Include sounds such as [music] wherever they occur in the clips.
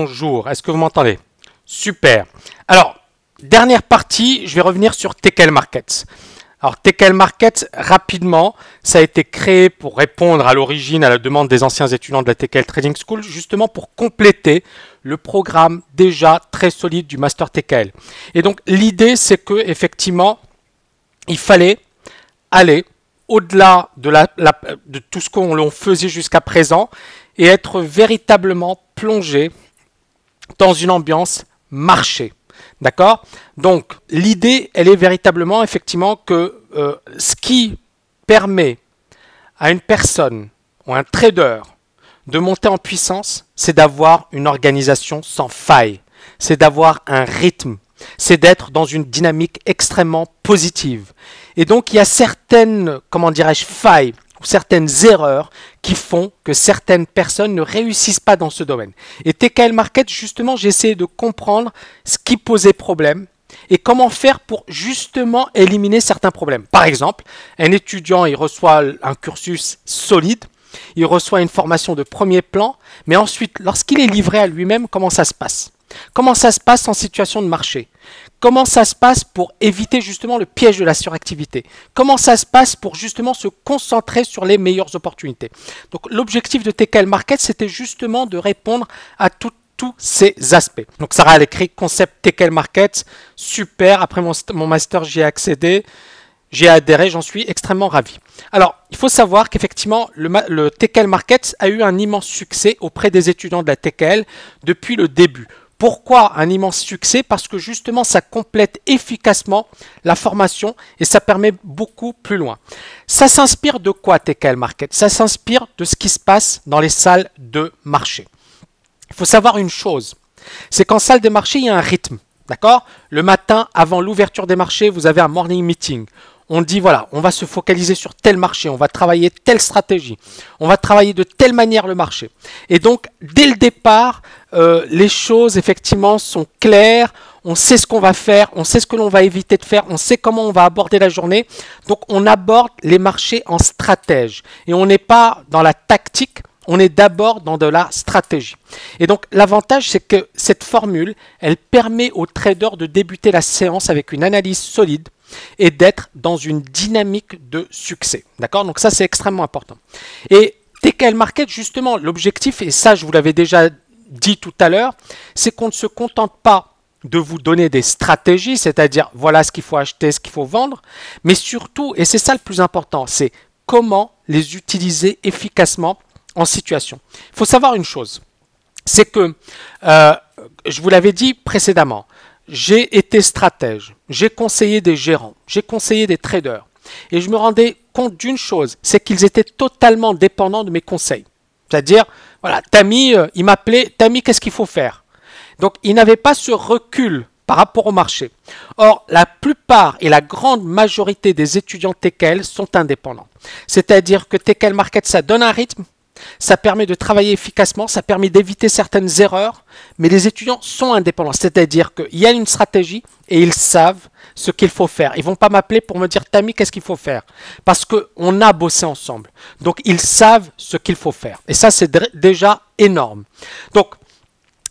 Bonjour, est-ce que vous m'entendez Super. Alors, dernière partie, je vais revenir sur TKL Markets. Alors TKL Markets, rapidement, ça a été créé pour répondre à l'origine à la demande des anciens étudiants de la TKL Trading School, justement pour compléter le programme déjà très solide du Master TKL. Et donc l'idée, c'est que effectivement, il fallait aller au-delà de, la, de tout ce qu'on faisait jusqu'à présent et être véritablement plongé dans une ambiance marché. D'accord Donc l'idée, elle est véritablement effectivement que euh, ce qui permet à une personne ou un trader de monter en puissance, c'est d'avoir une organisation sans faille, c'est d'avoir un rythme, c'est d'être dans une dynamique extrêmement positive. Et donc il y a certaines, comment dirais-je, failles ou certaines erreurs qui font que certaines personnes ne réussissent pas dans ce domaine. Et TKL Market, justement, j'ai de comprendre ce qui posait problème et comment faire pour justement éliminer certains problèmes. Par exemple, un étudiant, il reçoit un cursus solide, il reçoit une formation de premier plan, mais ensuite, lorsqu'il est livré à lui-même, comment ça se passe Comment ça se passe en situation de marché Comment ça se passe pour éviter justement le piège de la suractivité Comment ça se passe pour justement se concentrer sur les meilleures opportunités Donc l'objectif de TKL Market, c'était justement de répondre à tous ces aspects. Donc Sarah, a écrit concept TKL Market, super, après mon, master j'y ai accédé, j'y ai adhéré, j'en suis extrêmement ravi. Alors, il faut savoir qu'effectivement, le, le TKL Market a eu un immense succès auprès des étudiants de la TKL depuis le début. Pourquoi un immense succès Parce que justement, ça complète efficacement la formation et ça permet beaucoup plus loin. Ça s'inspire de quoi TKL Market Ça s'inspire de ce qui se passe dans les salles de marché. Il faut savoir une chose, c'est qu'en salle de marché, il y a un rythme. D'accord Le matin, avant l'ouverture des marchés, vous avez un morning meeting on dit voilà, on va se focaliser sur tel marché, on va travailler telle stratégie, on va travailler de telle manière le marché. Et donc, dès le départ, euh, les choses effectivement sont claires, on sait ce qu'on va faire, on sait ce que l'on va éviter de faire, on sait comment on va aborder la journée. Donc, on aborde les marchés en stratège et on n'est pas dans la tactique, on est d'abord dans de la stratégie. Et donc l'avantage, c'est que cette formule, elle permet aux traders de débuter la séance avec une analyse solide et d'être dans une dynamique de succès. D'accord Donc ça, c'est extrêmement important. Et TKL Market, justement, l'objectif, et ça, je vous l'avais déjà dit tout à l'heure, c'est qu'on ne se contente pas de vous donner des stratégies, c'est-à-dire voilà ce qu'il faut acheter, ce qu'il faut vendre, mais surtout, et c'est ça le plus important, c'est comment les utiliser efficacement en situation. Il faut savoir une chose, c'est que, euh, je vous l'avais dit précédemment, j'ai été stratège, j'ai conseillé des gérants, j'ai conseillé des traders, et je me rendais compte d'une chose, c'est qu'ils étaient totalement dépendants de mes conseils. C'est-à-dire, voilà, Tami, euh, il m'appelait, Tami, qu'est-ce qu'il faut faire Donc, ils n'avaient pas ce recul par rapport au marché. Or, la plupart et la grande majorité des étudiants TKL sont indépendants. C'est-à-dire que TKL Market, ça donne un rythme, ça permet de travailler efficacement, ça permet d'éviter certaines erreurs, mais les étudiants sont indépendants, c'est-à-dire qu'il y a une stratégie et ils savent ce qu'il faut faire. Ils ne vont pas m'appeler pour me dire Tammy, qu'est-ce qu'il faut faire Parce qu'on a bossé ensemble. Donc ils savent ce qu'il faut faire. Et ça, c'est déjà énorme. Donc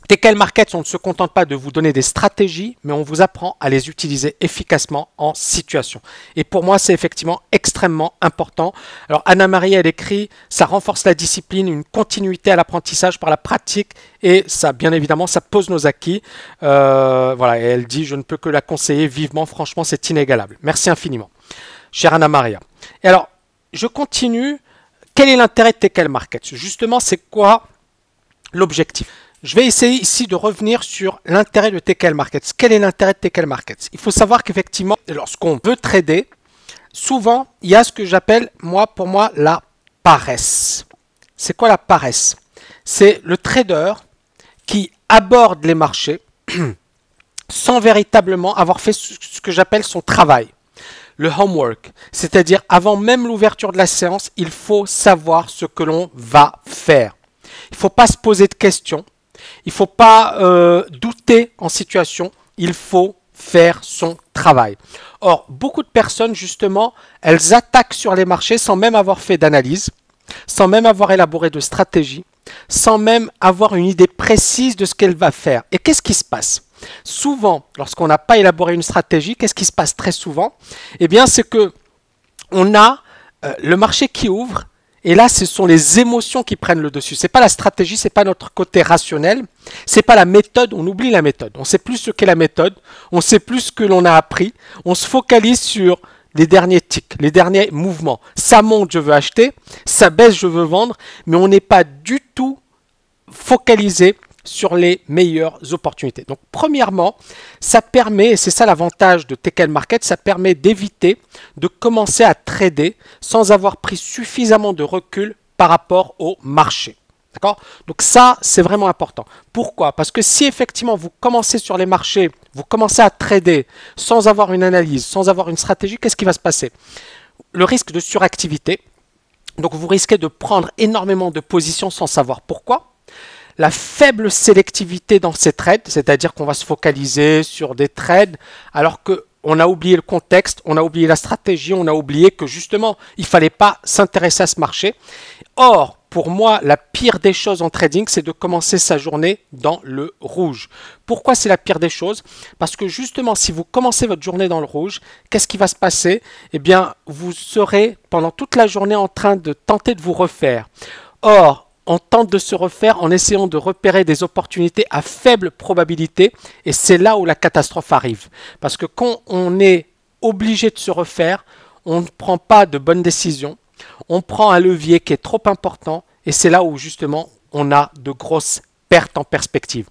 TKL Markets, on ne se contente pas de vous donner des stratégies, mais on vous apprend à les utiliser efficacement en situation. Et pour moi, c'est effectivement extrêmement important. Alors anna Maria, elle écrit, ça renforce la discipline, une continuité à l'apprentissage par la pratique, et ça, bien évidemment, ça pose nos acquis. Euh, voilà, et elle dit, je ne peux que la conseiller vivement, franchement, c'est inégalable. Merci infiniment. Chère Anna-Maria. Et alors, je continue. Quel est l'intérêt de TKL Markets Justement, c'est quoi l'objectif je vais essayer ici de revenir sur l'intérêt de TKL Markets. Quel est l'intérêt de TKL Markets Il faut savoir qu'effectivement, lorsqu'on veut trader, souvent, il y a ce que j'appelle, moi, pour moi, la paresse. C'est quoi la paresse C'est le trader qui aborde les marchés [clears throat] sans véritablement avoir fait ce que j'appelle son travail, le homework. C'est-à-dire, avant même l'ouverture de la séance, il faut savoir ce que l'on va faire. Il ne faut pas se poser de questions. Il ne faut pas euh, douter en situation, il faut faire son travail. Or, beaucoup de personnes, justement, elles attaquent sur les marchés sans même avoir fait d'analyse, sans même avoir élaboré de stratégie, sans même avoir une idée précise de ce qu'elle va faire. Et qu'est-ce qui se passe Souvent, lorsqu'on n'a pas élaboré une stratégie, qu'est-ce qui se passe très souvent Eh bien, c'est que on a euh, le marché qui ouvre, et là, ce sont les émotions qui prennent le dessus. Ce n'est pas la stratégie, ce n'est pas notre côté rationnel, ce n'est pas la méthode. On oublie la méthode. On sait plus ce qu'est la méthode. On sait plus ce que l'on a appris. On se focalise sur les derniers tics, les derniers mouvements. Ça monte, je veux acheter. Ça baisse, je veux vendre. Mais on n'est pas du tout focalisé sur les meilleures opportunités. Donc premièrement, ça permet, et c'est ça l'avantage de Tekken Market, ça permet d'éviter de commencer à trader sans avoir pris suffisamment de recul par rapport au marché. D'accord Donc ça, c'est vraiment important. Pourquoi Parce que si effectivement vous commencez sur les marchés, vous commencez à trader sans avoir une analyse, sans avoir une stratégie, qu'est-ce qui va se passer Le risque de suractivité. Donc vous risquez de prendre énormément de positions sans savoir pourquoi la faible sélectivité dans ces trades, c'est-à-dire qu'on va se focaliser sur des trades alors qu'on a oublié le contexte, on a oublié la stratégie, on a oublié que justement, il fallait pas s'intéresser à ce marché. Or, pour moi, la pire des choses en trading, c'est de commencer sa journée dans le rouge. Pourquoi c'est la pire des choses Parce que justement, si vous commencez votre journée dans le rouge, qu'est-ce qui va se passer Eh bien, vous serez pendant toute la journée en train de tenter de vous refaire. Or, on tente de se refaire en essayant de repérer des opportunités à faible probabilité et c'est là où la catastrophe arrive. Parce que quand on est obligé de se refaire, on ne prend pas de bonnes décisions, on prend un levier qui est trop important et c'est là où justement on a de grosses perte en perspective.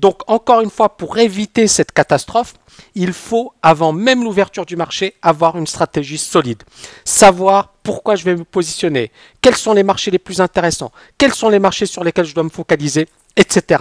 Donc encore une fois, pour éviter cette catastrophe, il faut, avant même l'ouverture du marché, avoir une stratégie solide. Savoir pourquoi je vais me positionner, quels sont les marchés les plus intéressants, quels sont les marchés sur lesquels je dois me focaliser, etc.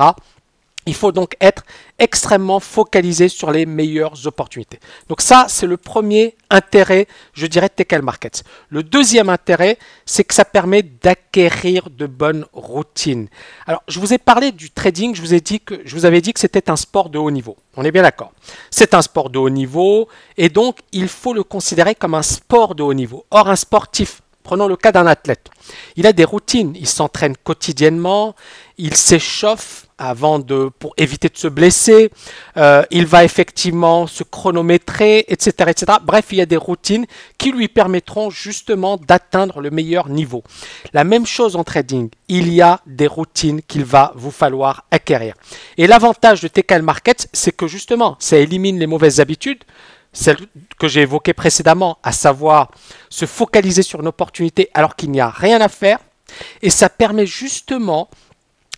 Il faut donc être extrêmement focalisé sur les meilleures opportunités. Donc ça, c'est le premier intérêt, je dirais, de TKL Markets. Le deuxième intérêt, c'est que ça permet d'acquérir de bonnes routines. Alors, je vous ai parlé du trading, je vous, ai je vous avais dit que c'était un sport de haut niveau. On est bien d'accord. C'est un sport de haut niveau, et donc il faut le considérer comme un sport de haut niveau. Or, un sportif Prenons le cas d'un athlète. Il a des routines, il s'entraîne quotidiennement, il s'échauffe avant de pour éviter de se blesser, euh, il va effectivement se chronométrer, etc., etc. Bref, il y a des routines qui lui permettront justement d'atteindre le meilleur niveau. La même chose en trading, il y a des routines qu'il va vous falloir acquérir. Et l'avantage de TKL Markets, c'est que justement, ça élimine les mauvaises habitudes, celle que j'ai évoquée précédemment, à savoir se focaliser sur une opportunité alors qu'il n'y a rien à faire. Et ça permet justement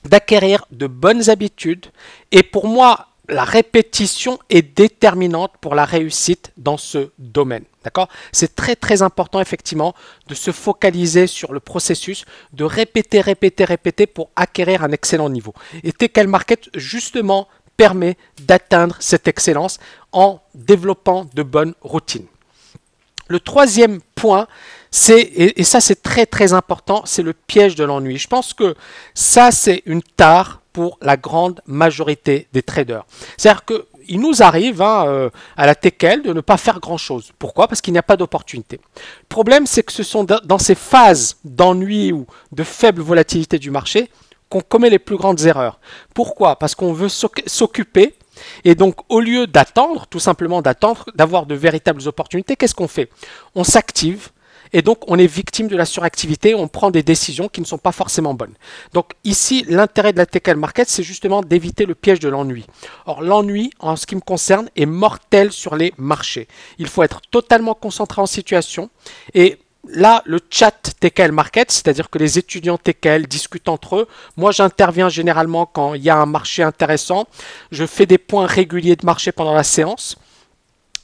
d'acquérir de bonnes habitudes. Et pour moi, la répétition est déterminante pour la réussite dans ce domaine. D'accord C'est très très important effectivement de se focaliser sur le processus, de répéter, répéter, répéter pour acquérir un excellent niveau. Et TKL Market justement permet d'atteindre cette excellence en développant de bonnes routines. Le troisième point, c'est, et, ça c'est très très important, c'est le piège de l'ennui. Je pense que ça c'est une tare pour la grande majorité des traders. C'est-à-dire qu'il nous arrive hein, euh, à la TKL de ne pas faire grand-chose. Pourquoi Parce qu'il n'y a pas d'opportunité. Le problème, c'est que ce sont dans ces phases d'ennui ou de faible volatilité du marché qu'on commet les plus grandes erreurs. Pourquoi Parce qu'on veut s'occuper et donc, au lieu d'attendre, tout simplement d'attendre, d'avoir de véritables opportunités, qu'est-ce qu'on fait On s'active. Et donc, on est victime de la suractivité, on prend des décisions qui ne sont pas forcément bonnes. Donc, ici, l'intérêt de la TKL Market, c'est justement d'éviter le piège de l'ennui. Or, l'ennui, en ce qui me concerne, est mortel sur les marchés. Il faut être totalement concentré en situation et là, le chat TKL Market, c'est-à-dire que les étudiants TKL discutent entre eux. Moi, j'interviens généralement quand il y a un marché intéressant. Je fais des points réguliers de marché pendant la séance.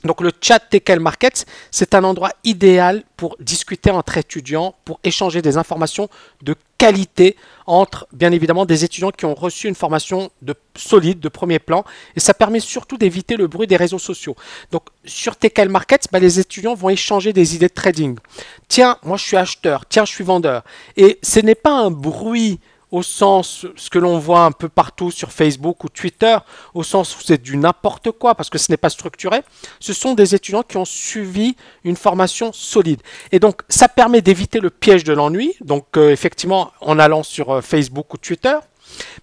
Donc le chat tekel Markets, c'est un endroit idéal pour discuter entre étudiants, pour échanger des informations de qualité entre bien évidemment des étudiants qui ont reçu une formation de solide, de premier plan, et ça permet surtout d'éviter le bruit des réseaux sociaux. Donc sur TKL Markets, bah, les étudiants vont échanger des idées de trading. Tiens, moi je suis acheteur, tiens je suis vendeur. Et ce n'est pas un bruit au sens ce que l'on voit un peu partout sur Facebook ou Twitter, au sens où c'est du n'importe quoi parce que ce n'est pas structuré, ce sont des étudiants qui ont suivi une formation solide. Et donc ça permet d'éviter le piège de l'ennui, donc euh, effectivement en allant sur euh, Facebook ou Twitter,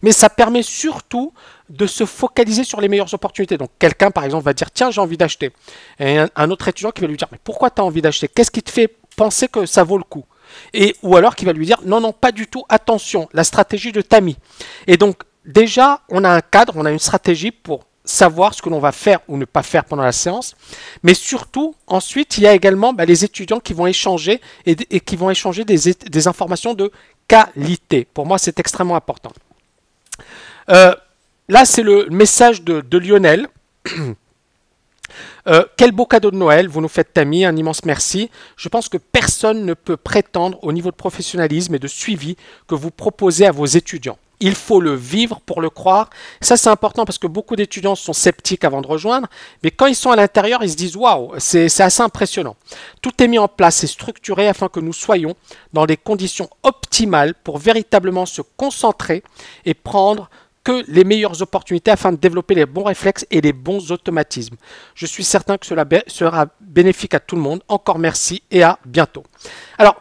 mais ça permet surtout de se focaliser sur les meilleures opportunités. Donc quelqu'un par exemple va dire tiens j'ai envie d'acheter. Et un autre étudiant qui va lui dire mais pourquoi tu as envie d'acheter Qu'est-ce qui te fait penser que ça vaut le coup et ou alors qui va lui dire non, non, pas du tout, attention, la stratégie de Tammy. Et donc, déjà, on a un cadre, on a une stratégie pour savoir ce que l'on va faire ou ne pas faire pendant la séance. Mais surtout, ensuite, il y a également bah, les étudiants qui vont échanger et, qui vont échanger des, informations de qualité. Pour moi, c'est extrêmement important. Euh, là, c'est le message de Lionel. [clears throat] Euh, quel beau cadeau de Noël vous nous faites, Tammy. Un immense merci. Je pense que personne ne peut prétendre au niveau de professionnalisme et de suivi que vous proposez à vos étudiants. Il faut le vivre pour le croire. Ça, c'est important parce que beaucoup d'étudiants sont sceptiques avant de rejoindre, mais quand ils sont à l'intérieur, ils se disent waouh, c'est assez impressionnant. Tout est mis en place et structuré afin que nous soyons dans des conditions optimales pour véritablement se concentrer et prendre que les meilleures opportunités afin de développer les bons réflexes et les bons automatismes. Je suis certain que cela sera bénéfique à tout le monde. Encore merci et à bientôt. Alors,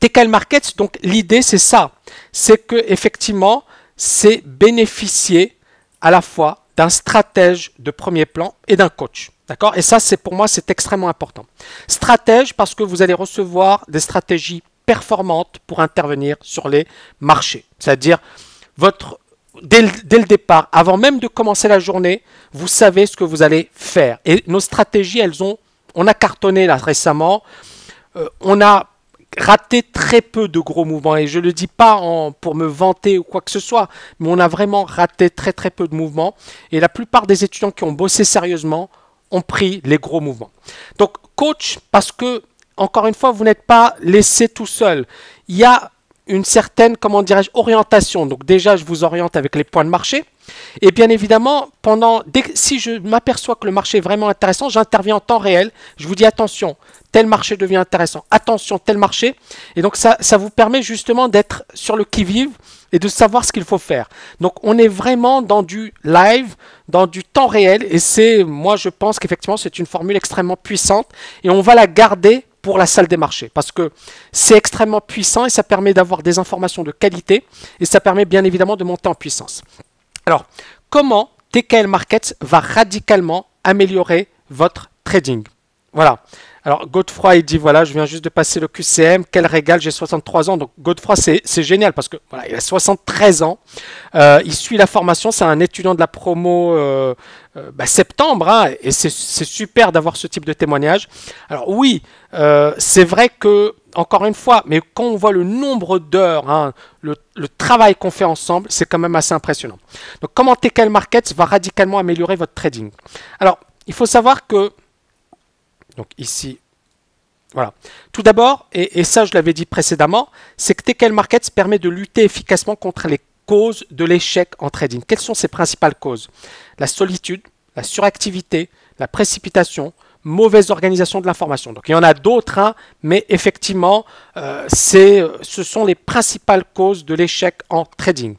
TKL Markets, donc l'idée c'est ça, c'est que effectivement, c'est bénéficier à la fois d'un stratège de premier plan et d'un coach. D'accord Et ça, c'est pour moi, c'est extrêmement important. Stratège parce que vous allez recevoir des stratégies performantes pour intervenir sur les marchés. C'est-à-dire, votre dès le, départ, avant même de commencer la journée, vous savez ce que vous allez faire. Et nos stratégies, elles ont, on a cartonné là récemment. Euh, on a raté très peu de gros mouvements et je le dis pas en, pour me vanter ou quoi que ce soit, mais on a vraiment raté très très peu de mouvements et la plupart des étudiants qui ont bossé sérieusement ont pris les gros mouvements. Donc coach, parce que encore une fois, vous n'êtes pas laissé tout seul. Il y a une certaine, comment dirais-je, orientation. Donc déjà, je vous oriente avec les points de marché. Et bien évidemment, pendant, dès, si je m'aperçois que le marché est vraiment intéressant, j'interviens en temps réel. Je vous dis attention, tel marché devient intéressant. Attention, tel marché. Et donc ça, ça vous permet justement d'être sur le qui-vive et de savoir ce qu'il faut faire. Donc on est vraiment dans du live, dans du temps réel. Et c'est, moi je pense qu'effectivement, c'est une formule extrêmement puissante. Et on va la garder pour la salle des marchés. Parce que c'est extrêmement puissant et ça permet d'avoir des informations de qualité et ça permet bien évidemment de monter en puissance. Alors, comment TKL Markets va radicalement améliorer votre trading Voilà. Alors Godefroy, il dit voilà, je viens juste de passer le QCM, quel régal, j'ai 63 ans. Donc Godefroy, c'est génial parce que voilà, il a 73 ans. Euh, il suit la formation, c'est un étudiant de la promo euh, euh bah, septembre, hein, et c'est super d'avoir ce type de témoignage. Alors oui, euh, c'est vrai que encore une fois, mais quand on voit le nombre d'heures, hein, le, le, travail qu'on fait ensemble, c'est quand même assez impressionnant. Donc comment quel Markets va radicalement améliorer votre trading Alors il faut savoir que donc ici, voilà. Tout d'abord, et, ça je l'avais dit précédemment, c'est que TKL Markets permet de lutter efficacement contre les causes de l'échec en trading. Quelles sont ses principales causes La solitude, la suractivité, la précipitation, mauvaise organisation de l'information. Donc il y en a d'autres, hein, mais effectivement, euh, euh, ce sont les principales causes de l'échec en trading.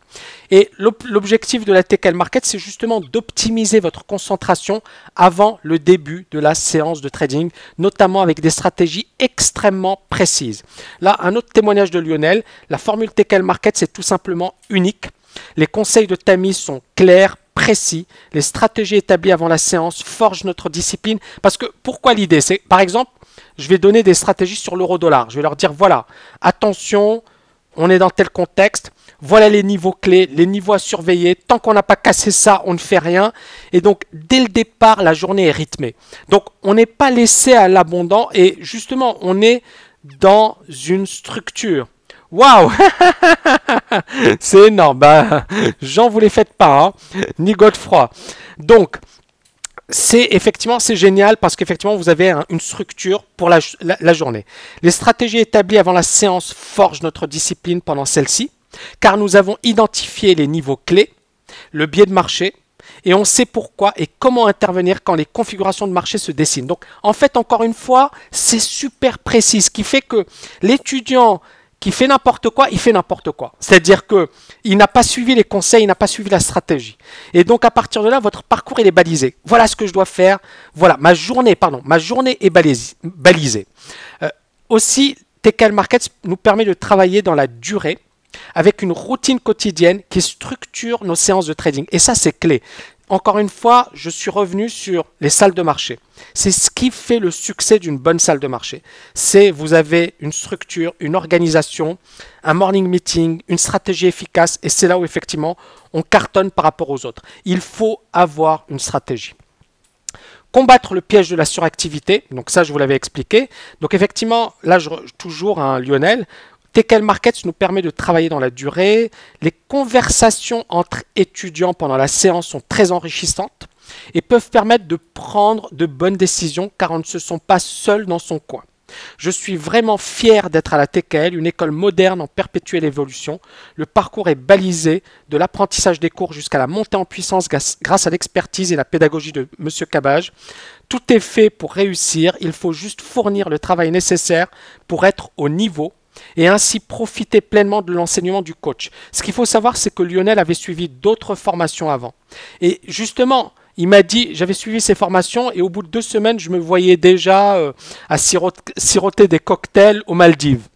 Et l'objectif de la TKL Market, c'est justement d'optimiser votre concentration avant le début de la séance de trading, notamment avec des stratégies extrêmement précises. Là, un autre témoignage de Lionel, la formule TKL Market, c'est tout simplement unique. Les conseils de Tammy sont clairs, précis. Les stratégies établies avant la séance forgent notre discipline. Parce que pourquoi l'idée C'est par exemple, je vais donner des stratégies sur l'euro-dollar. Je vais leur dire voilà, attention, on est dans tel contexte, voilà les niveaux clés, les niveaux à surveiller. Tant qu'on n'a pas cassé ça, on ne fait rien. Et donc, dès le départ, la journée est rythmée. Donc, on n'est pas laissé à l'abondant et justement, on est dans une structure. Waouh [laughs] C'est énorme. Ben, Jean, vous les faites pas, hein. ni Godefroy. Donc, c'est effectivement c'est génial parce qu'effectivement vous avez une structure pour la, la, journée. Les stratégies établies avant la séance forgent notre discipline pendant celle-ci, car nous avons identifié les niveaux clés, le biais de marché, et on sait pourquoi et comment intervenir quand les configurations de marché se dessinent. Donc en fait encore une fois c'est super précis, ce qui fait que l'étudiant qui fait n'importe quoi, il fait n'importe quoi. C'est-à-dire que il n'a pas suivi les conseils, il n'a pas suivi la stratégie. Et donc à partir de là, votre parcours il est balisé. Voilà ce que je dois faire. Voilà ma journée, pardon, ma journée est balisée. Euh, aussi, TKL Markets nous permet de travailler dans la durée avec une routine quotidienne qui structure nos séances de trading. Et ça, c'est clé encore une fois, je suis revenu sur les salles de marché. C'est ce qui fait le succès d'une bonne salle de marché. C'est vous avez une structure, une organisation, un morning meeting, une stratégie efficace et c'est là où effectivement on cartonne par rapport aux autres. Il faut avoir une stratégie. Combattre le piège de la suractivité, donc ça je vous l'avais expliqué. Donc effectivement, là toujours un hein, Lionel, TKL Markets nous permet de travailler dans la durée. Les conversations entre étudiants pendant la séance sont très enrichissantes et peuvent permettre de prendre de bonnes décisions car on ne se sent pas seul dans son coin. Je suis vraiment fier d'être à la TKL, une école moderne en perpétuelle évolution. Le parcours est balisé de l'apprentissage des cours jusqu'à la montée en puissance grâce à l'expertise et la pédagogie de Monsieur Cabage. Tout est fait pour réussir, il faut juste fournir le travail nécessaire pour être au niveau et ainsi profiter pleinement de l'enseignement du coach. Ce qu'il faut savoir, c'est que Lionel avait suivi d'autres formations avant. Et justement, il m'a dit, j'avais suivi ces formations et au bout de deux semaines, je me voyais déjà euh, à siroter des cocktails aux Maldives.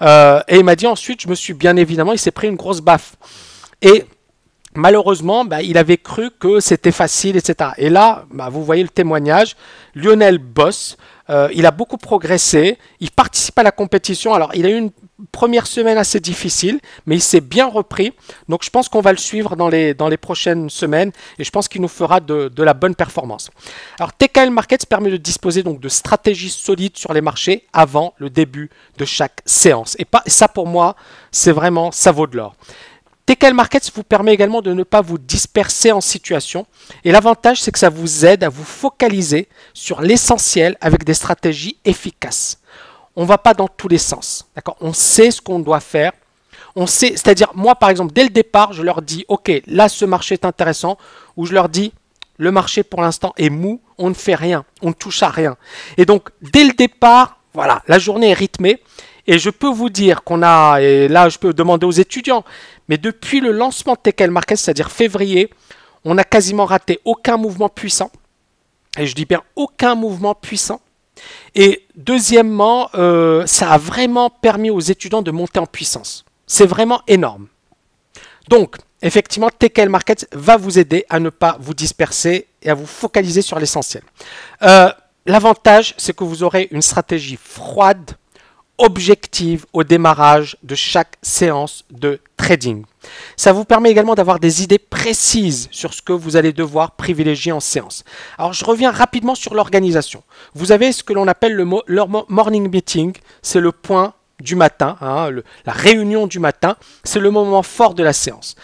Euh, et il m'a dit ensuite, je me suis bien évidemment, il s'est pris une grosse baffe. Et malheureusement, bah, il avait cru que c'était facile, etc. Et là, bah, vous voyez le témoignage, Lionel boss, euh, il a beaucoup progressé. Il participe à la compétition. Alors, il a eu une première semaine assez difficile, mais il s'est bien repris. Donc, je pense qu'on va le suivre dans les, prochaines semaines et je pense qu'il nous fera de, la bonne performance. Alors, TKL Markets permet de disposer donc de stratégies solides sur les marchés avant le début de chaque séance. Et pas, ça, pour moi, c'est vraiment, ça vaut de l'or. TKL Markets vous permet également de ne pas vous disperser en situation. Et l'avantage, c'est que ça vous aide à vous focaliser sur l'essentiel avec des stratégies efficaces. On ne va pas dans tous les sens. D'accord On sait ce qu'on doit faire. On sait, c'est-à-dire, moi, par exemple, dès le départ, je leur dis, OK, là, ce marché est intéressant, ou je leur dis, le marché pour l'instant est mou, on ne fait rien, on ne touche à rien. Et donc, dès le départ, voilà, la journée est rythmée. Et je peux vous dire qu'on a, et là je peux demander aux étudiants, mais depuis le lancement de Tekel Market, c'est-à-dire février, on n'a quasiment raté aucun mouvement puissant. Et je dis bien aucun mouvement puissant. Et deuxièmement, euh, ça a vraiment permis aux étudiants de monter en puissance. C'est vraiment énorme. Donc, effectivement, TKL Market va vous aider à ne pas vous disperser et à vous focaliser sur l'essentiel. Euh, l'avantage, c'est que vous aurez une stratégie froide objective au démarrage de chaque séance de trading. Ça vous permet également d'avoir des idées précises sur ce que vous allez devoir privilégier en séance. Alors je reviens rapidement sur l'organisation. Vous avez ce que l'on appelle le morning meeting, c'est le point du matin, hein, la réunion du matin, c'est le moment fort de la séance.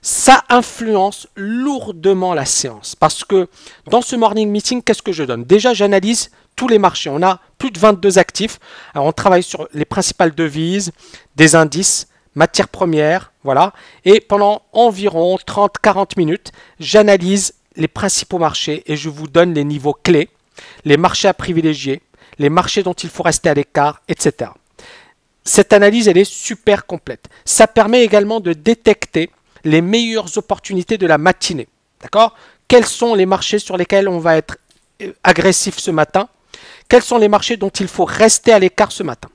Ça influence lourdement la séance parce que dans ce morning meeting, qu'est-ce que je donne Déjà, j'analyse tous les marchés. On a plus de 22 actifs. on travaille sur les principales devises, des indices, matières premières, voilà. Et pendant environ 30-40 minutes, j'analyse les principaux marchés et je vous donne les niveaux clés, les marchés à privilégier, les marchés dont il faut rester à l'écart, etc. Cette analyse, elle est super complète. Ça permet également de détecter les meilleures opportunités de la matinée. D'accord Quels sont les marchés sur lesquels on va être euh, agressif ce matin quels sont les marchés dont il faut rester à l'écart ce matin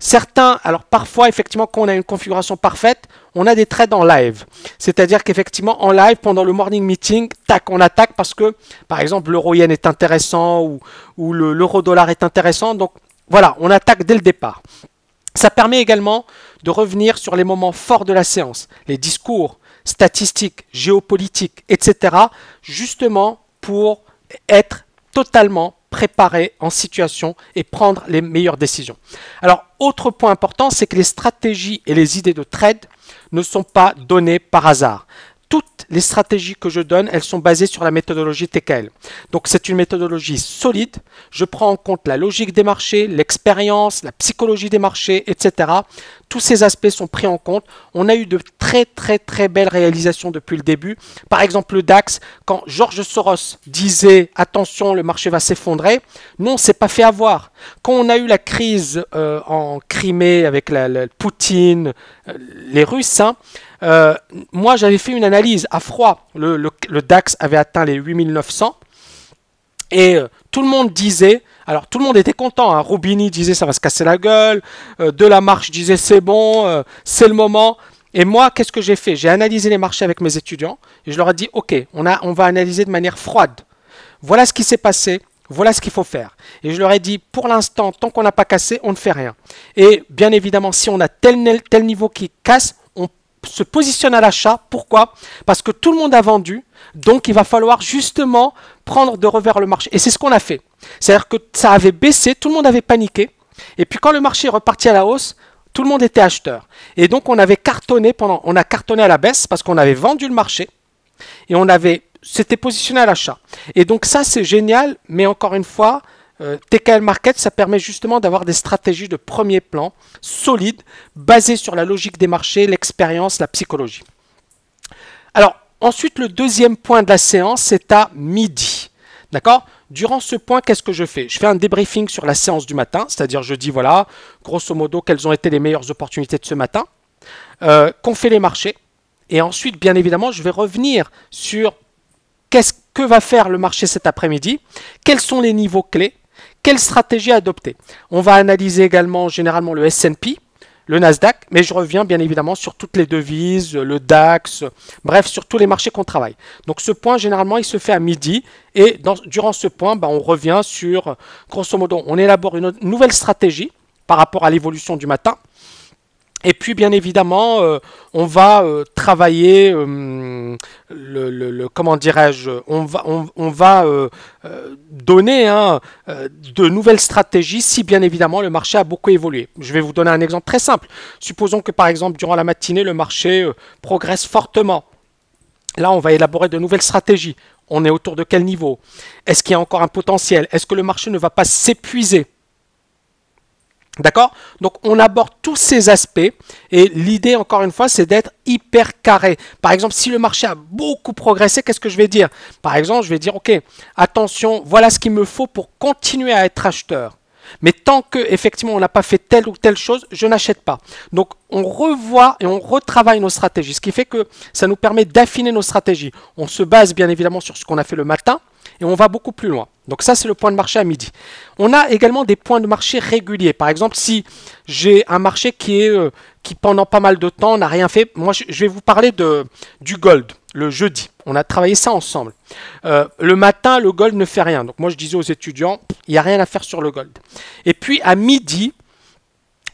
Certains, alors parfois effectivement quand on a une configuration parfaite, on a des trades en live. C'est-à-dire qu'effectivement en live pendant le morning meeting, tac, on attaque parce que par exemple l'euro yen est intéressant ou, ou l'euro dollar est intéressant. Donc voilà, on attaque dès le départ. Ça permet également de revenir sur les moments forts de la séance, les discours, statistiques, géopolitiques, etc. Justement pour être totalement préparer en situation et prendre les meilleures décisions. Alors, autre point important, c'est que les stratégies et les idées de trade ne sont pas données par hasard. Tout les stratégies que je donne, elles sont basées sur la méthodologie TKL. Donc c'est une méthodologie solide. Je prends en compte la logique des marchés, l'expérience, la psychologie des marchés, etc. Tous ces aspects sont pris en compte. On a eu de très très très belles réalisations depuis le début. Par exemple le DAX, quand George Soros disait attention le marché va s'effondrer, non c'est pas fait avoir. Quand on a eu la crise euh, en Crimée avec la, Poutine, euh, les Russes, hein, euh, moi j'avais fait une analyse à froid, le, DAX avait atteint les 8900. Et euh, tout le monde disait, alors tout le monde était content, à hein. Rubini disait ça va se casser la gueule, euh, Delamarche disait c'est bon, euh, c'est le moment. Et moi, qu'est-ce que j'ai fait J'ai analysé les marchés avec mes étudiants et je leur ai dit, ok, on, a, on va analyser de manière froide. Voilà ce qui s'est passé, voilà ce qu'il faut faire. Et je leur ai dit, pour l'instant, tant qu'on n'a pas cassé, on ne fait rien. Et bien évidemment, si on a tel, tel niveau qui casse, se positionne à l'achat. Pourquoi Parce que tout le monde a vendu, donc il va falloir justement prendre de revers le marché. Et c'est ce qu'on a fait. C'est-à-dire que ça avait baissé, tout le monde avait paniqué. Et puis quand le marché est reparti à la hausse, tout le monde était acheteur. Et donc on avait cartonné pendant, on a cartonné à la baisse parce qu'on avait vendu le marché et on avait, s'était positionné à l'achat. Et donc ça c'est génial, mais encore une fois, euh, TKL Market, ça permet justement d'avoir des stratégies de premier plan, solides, basées sur la logique des marchés, l'expérience, la psychologie. Alors, ensuite, le deuxième point de la séance, c'est à midi. D'accord Durant ce point, qu'est-ce que je fais Je fais un débriefing sur la séance du matin, c'est-à-dire je dis, voilà, grosso modo, quelles ont été les meilleures opportunités de ce matin, euh, qu'ont fait les marchés, et ensuite, bien évidemment, je vais revenir sur qu'est-ce que va faire le marché cet après-midi, quels sont les niveaux clés, quelle stratégie adopter. On va analyser également généralement le S&P, le Nasdaq, mais je reviens bien évidemment sur toutes les devises, le DAX, bref, sur tous les marchés qu'on travaille. Donc ce point, généralement, il se fait à midi, et durant ce point, bah, on revient sur, grosso modo, on élabore une nouvelle stratégie par rapport à l'évolution du matin, et puis, bien évidemment, euh, on va euh, travailler euh, le, comment dirais-je, on va, donner hein, de nouvelles stratégies si bien évidemment le marché a beaucoup évolué. Je vais vous donner un exemple très simple. Supposons que par exemple durant la matinée le marché progresse fortement. Là, on va élaborer de nouvelles stratégies. On est autour de quel niveau Est-ce qu'il y a encore un potentiel Est-ce que le marché ne va pas s'épuiser D'accord Donc on aborde tous ces aspects et l'idée encore une fois c'est d'être hyper carré. Par exemple si le marché a beaucoup progressé, qu'est-ce que je vais dire Par exemple je vais dire ok attention voilà ce qu'il me faut pour continuer à être acheteur. Mais tant que effectivement on n'a pas fait telle ou telle chose, je n'achète pas. Donc on revoit et on retravaille nos stratégies, ce qui fait que ça nous permet d'affiner nos stratégies. On se base bien évidemment sur ce qu'on a fait le matin et on va beaucoup plus loin. Donc ça, c'est le point de marché à midi. On a également des points de marché réguliers. Par exemple, si j'ai un marché qui, est, euh, qui pendant pas mal de temps n'a rien fait, moi je vais vous parler de, du gold le jeudi. On a travaillé ça ensemble. Euh, le matin, le gold ne fait rien. Donc moi je disais aux étudiants, il n'y a rien à faire sur le gold. Et puis à midi,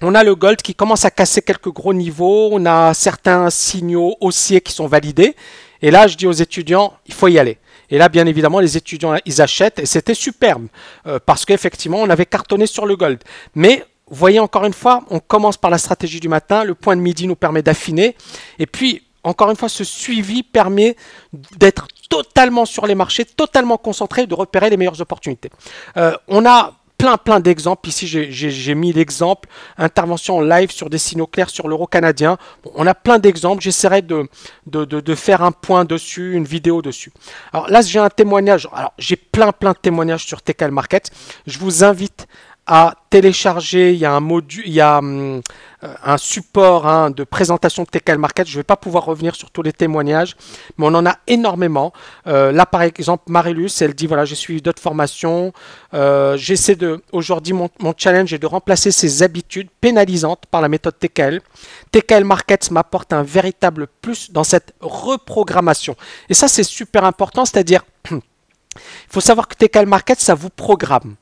on a le gold qui commence à casser quelques gros niveaux. On a certains signaux haussiers qui sont validés. Et là, je dis aux étudiants, il faut y aller. Et là, bien évidemment, les étudiants, ils achètent, et c'était superbe, euh, parce qu'effectivement, on avait cartonné sur le gold. Mais vous voyez, encore une fois, on commence par la stratégie du matin, le point de midi nous permet d'affiner, et puis, encore une fois, ce suivi permet d'être totalement sur les marchés, totalement concentré, de repérer les meilleures opportunités. Euh, on a plein plein d'exemples. Ici, j'ai mis l'exemple intervention en live sur des signaux clairs sur l'euro canadien. on a plein d'exemples. J'essaierai de de, faire un point dessus, une vidéo dessus. Alors là, j'ai un témoignage. Alors, j'ai plein plein de témoignages sur Tecal Market. Je vous invite à télécharger, il y a un module, il y a hum, euh, un support hein, de présentation de TKL Market. Je ne vais pas pouvoir revenir sur tous les témoignages, mais on en a énormément. Euh, là, par exemple, Marilus, elle dit voilà, j'ai suivi d'autres formations. Euh, j'essaie de aujourd'hui mon, challenge est de remplacer ces habitudes pénalisantes par la méthode TKL. TKL Markets m'apporte un véritable plus dans cette reprogrammation. Et ça, c'est super important, c'est-à-dire [clears throat] il faut savoir que TKL Market, ça vous programme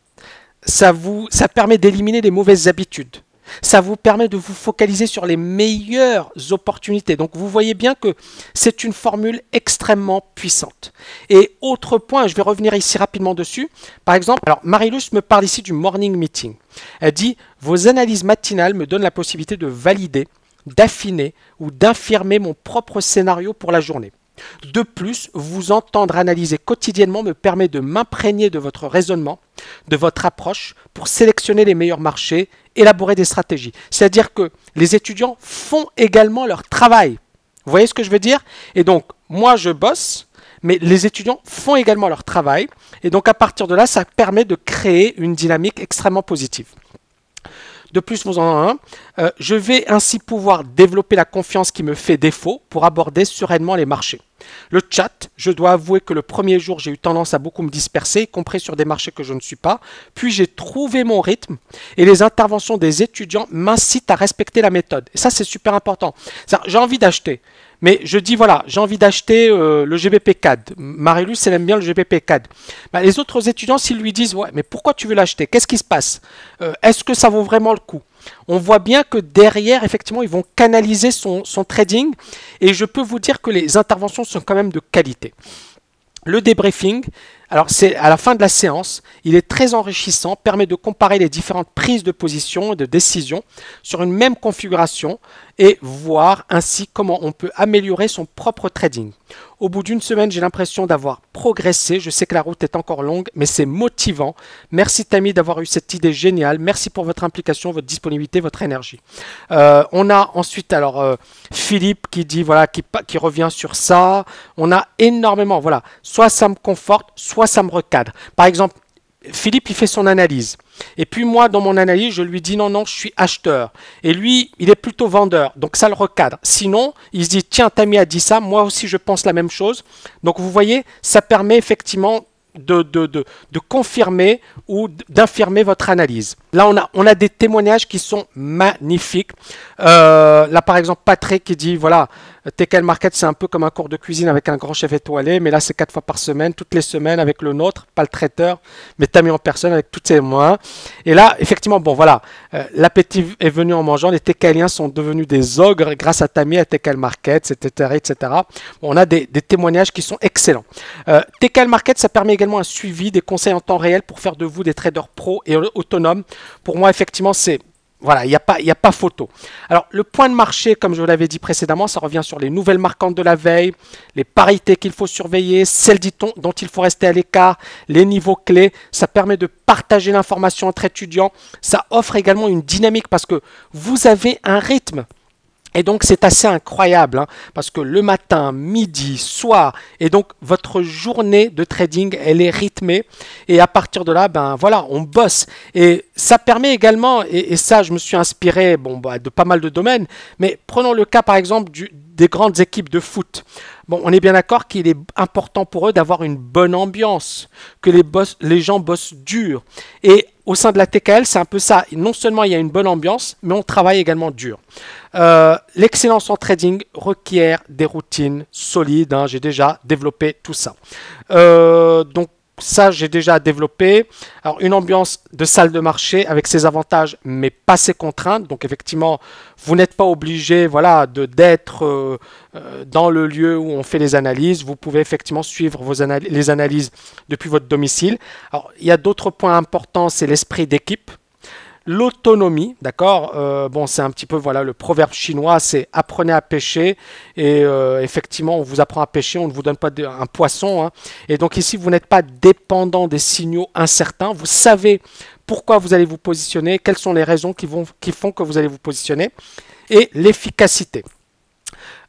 ça, vous, permet d'éliminer les mauvaises habitudes. Ça vous permet de vous focaliser sur les meilleures opportunités. Donc vous voyez bien que c'est une formule extrêmement puissante. Et autre point, je vais revenir ici rapidement dessus. Par exemple, alors Marilus me parle ici du morning meeting. Elle dit vos analyses matinales me donnent la possibilité de valider, d'affiner ou d'infirmer mon propre scénario pour la journée. De plus, vous entendre analyser quotidiennement me permet de m'imprégner de votre raisonnement, de votre approche pour sélectionner les meilleurs marchés, élaborer des stratégies. C'est-à-dire que les étudiants font également leur travail. Vous voyez ce que je veux dire Et donc, moi, je bosse, mais les étudiants font également leur travail. Et donc, à partir de là, ça permet de créer une dynamique extrêmement positive. De plus, vous en avez un. Euh, je vais ainsi pouvoir développer la confiance qui me fait défaut pour aborder sereinement les marchés. Le chat, je dois avouer que le premier jour, j'ai eu tendance à beaucoup me disperser, y compris sur des marchés que je ne suis pas. Puis j'ai trouvé mon rythme et les interventions des étudiants m'incitent à respecter la méthode. Et ça, c'est super important. J'ai envie d'acheter, mais je dis, voilà, j'ai envie d'acheter euh, le GBP CAD. Marilus, elle aime bien le GBP CAD. Bah, les autres étudiants, s'ils lui disent, ouais, mais pourquoi tu veux l'acheter Qu'est-ce qui se passe euh, Est-ce que ça vaut vraiment le coup On voit bien que derrière, effectivement, ils vont canaliser son, trading. Et je peux vous dire que les interventions sont quand même de qualité. Le débriefing, alors c'est à la fin de la séance, il est très enrichissant, permet de comparer les différentes prises de position et de décision sur une même configuration, et voir ainsi comment on peut améliorer son propre trading. Au bout d'une semaine, j'ai l'impression d'avoir progressé. Je sais que la route est encore longue, mais c'est motivant. Merci Tammy d'avoir eu cette idée géniale. Merci pour votre implication, votre disponibilité, votre énergie. Euh, on a ensuite alors euh, Philippe qui dit voilà qui, qui revient sur ça. On a énormément voilà. Soit ça me conforte, soit ça me recadre. Par exemple, Philippe, il fait son analyse. Et puis moi, dans mon analyse, je lui dis non, non, je suis acheteur. Et lui, il est plutôt vendeur. Donc ça le recadre. Sinon, il se dit, tiens, Tammy a dit ça, moi aussi je pense la même chose. Donc vous voyez, ça permet effectivement de, de confirmer ou d'infirmer votre analyse. Là, on a, on a des témoignages qui sont magnifiques. Euh, là, par exemple, Patrick qui dit, voilà, TKL Market, c'est un peu comme un cours de cuisine avec un grand chef étoilé, mais là, c'est quatre fois par semaine, toutes les semaines avec le nôtre, pas le traiteur, mais Tammy en personne avec toutes ses moyens. Et là, effectivement, bon, voilà, euh, l'appétit est venu en mangeant, les TKLiens sont devenus des ogres grâce à Tammy à TKL Market, etc., etc. on a des, témoignages qui sont excellents. Euh, Market, ça permet également un suivi des conseils en temps réel pour faire de vous des traders pro et autonomes pour moi, effectivement, c'est voilà, il n'y a, pas, a pas photo. Alors, le point de marché, comme je vous l'avais dit précédemment, ça revient sur les nouvelles marquantes de la veille, les parités qu'il faut surveiller, celles dit-on, dont il faut rester à l'écart, les niveaux clés. Ça permet de partager l'information entre étudiants. Ça offre également une dynamique parce que vous avez un rythme. Et donc c'est assez incroyable, hein, parce que le matin, midi, soir, et donc votre journée de trading, elle est rythmée. Et à partir de là, ben voilà, on bosse. Et ça permet également, et, ça je me suis inspiré bon, bah, de pas mal de domaines, mais prenons le cas par exemple des grandes équipes de foot. Bon, on est bien d'accord qu'il est important pour eux d'avoir une bonne ambiance, que les, gens bossent dur. Et au sein de la TKL, c'est un peu ça. non seulement il y a une bonne ambiance, mais on travaille également dur. Euh, l'excellence en trading requiert des routines solides. Hein. J'ai déjà développé tout ça. Euh, donc ça, j'ai déjà développé. Alors, une ambiance de salle de marché avec ses avantages, mais pas ses contraintes. Donc, effectivement, vous n'êtes pas obligé voilà, de, d'être euh, euh, dans le lieu où on fait les analyses. Vous pouvez effectivement suivre les analyses depuis votre domicile. Alors, il y a d'autres points importants, c'est l'esprit d'équipe l'autonomie, d'accord euh, Bon, c'est un petit peu voilà le proverbe chinois, c'est apprenez à pêcher et euh, effectivement on vous apprend à pêcher, on ne vous donne pas un poisson. Hein. Et donc ici vous n'êtes pas dépendant des signaux incertains, vous savez pourquoi vous allez vous positionner, quelles sont les raisons qui, vont, qui font que vous allez vous positionner et l'efficacité.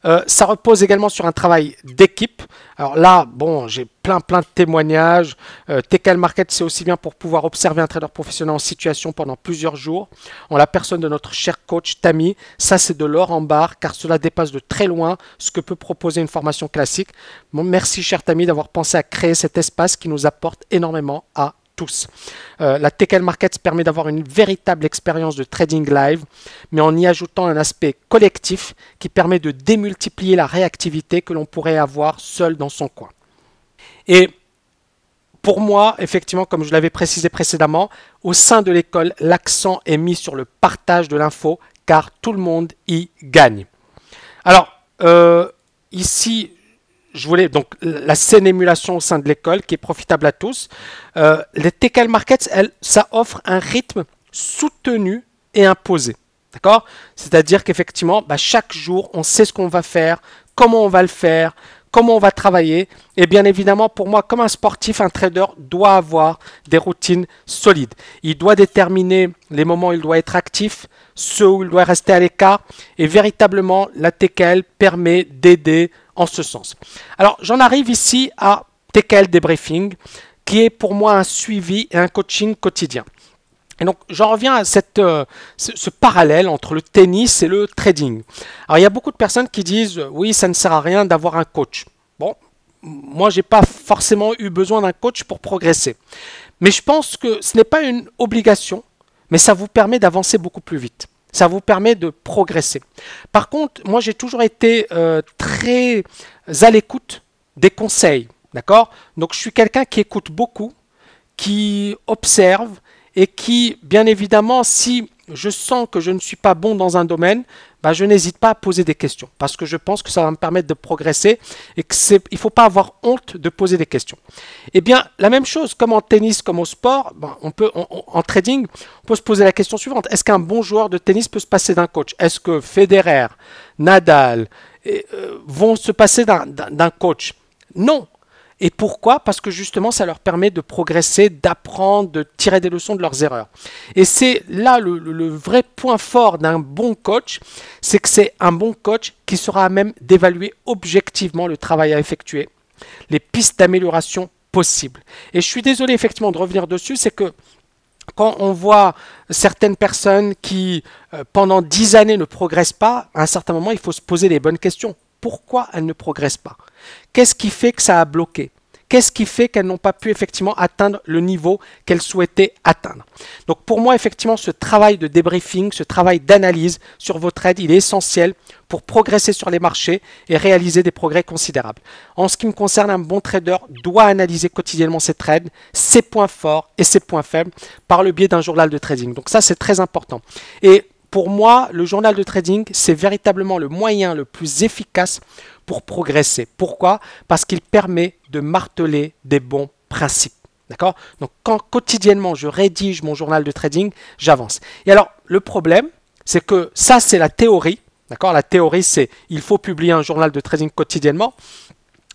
Euh, ça repose également sur un travail d'équipe. Alors là, bon, j'ai plein plein de témoignages. Euh, Market, c'est aussi bien pour pouvoir observer un trader professionnel en situation pendant plusieurs jours. En la personne de notre cher coach Tammy, ça c'est de l'or en barre car cela dépasse de très loin ce que peut proposer une formation classique. merci cher Tammy d'avoir pensé à créer cet espace qui nous apporte énormément à tous. Euh, la TKL Markets permet d'avoir une véritable expérience de trading live, mais en y ajoutant un aspect collectif qui permet de démultiplier la réactivité que l'on pourrait avoir seul dans son coin. Et pour moi, effectivement, comme je l'avais précisé précédemment, au sein de l'école, l'accent est mis sur le partage de l'info, car tout le monde y gagne. Alors, euh, ici, je voulais donc la scène émulation au sein de l'école qui est profitable à tous. Euh, les TKL Markets, ça offre un rythme soutenu et imposé. D'accord C'est-à-dire qu'effectivement, bah, chaque jour, on sait ce qu'on va faire, comment on va le faire, comment on va travailler. Et bien évidemment, pour moi, comme un sportif, un trader doit avoir des routines solides. Il doit déterminer les moments où il doit être actif, ceux où il doit rester à l'écart. Et véritablement, la TKL permet d'aider en ce sens. Alors j'en arrive ici à TKL Debriefing, qui est pour moi un suivi et un coaching quotidien. Et donc j'en reviens à cette, euh, ce, ce, parallèle entre le tennis et le trading. Alors il y a beaucoup de personnes qui disent euh, oui ça ne sert à rien d'avoir un coach. Bon, moi j'ai pas forcément eu besoin d'un coach pour progresser. Mais je pense que ce n'est pas une obligation, mais ça vous permet d'avancer beaucoup plus vite. Ça vous permet de progresser. Par contre, moi j'ai toujours été euh, très à l'écoute des conseils. D'accord Donc je suis quelqu'un qui écoute beaucoup, qui observe et qui, bien évidemment, si je sens que je ne suis pas bon dans un domaine, bah, je n'hésite pas à poser des questions parce que je pense que ça va me permettre de progresser et que qu'il ne faut pas avoir honte de poser des questions. Eh bien, la même chose, comme en tennis, comme au sport, bah, on peut, en trading, on peut se poser la question suivante. Est-ce qu'un bon joueur de tennis peut se passer d'un coach Est-ce que Federer, Nadal euh, vont se passer d'un coach Non, et pourquoi Parce que justement, ça leur permet de progresser, d'apprendre, de tirer des leçons de leurs erreurs. Et c'est là le, vrai point fort d'un bon coach, c'est que c'est un bon coach qui sera à même d'évaluer objectivement le travail à effectuer, les pistes d'amélioration possibles. Et je suis désolé effectivement de revenir dessus, c'est que quand on voit certaines personnes qui, euh, pendant dix années, ne progressent pas, à un certain moment, il faut se poser les bonnes questions pourquoi elles ne progressent pas. Qu'est-ce qui fait que ça a bloqué Qu'est-ce qui fait qu'elles n'ont pas pu effectivement atteindre le niveau qu'elles souhaitaient atteindre Donc pour moi, effectivement, ce travail de débriefing, ce travail d'analyse sur vos trades, il est essentiel pour progresser sur les marchés et réaliser des progrès considérables. En ce qui me concerne, un bon trader doit analyser quotidiennement ses trades, ses points forts et ses points faibles par le biais d'un journal de trading. Donc ça, c'est très important. Et pour moi, le journal de trading, c'est véritablement le moyen le plus efficace pour progresser. Pourquoi Parce qu'il permet de marteler des bons principes. D'accord Donc quand quotidiennement je rédige mon journal de trading, j'avance. Et alors, le problème, c'est que ça, c'est la théorie. D'accord La théorie, c'est il faut publier un journal de trading quotidiennement.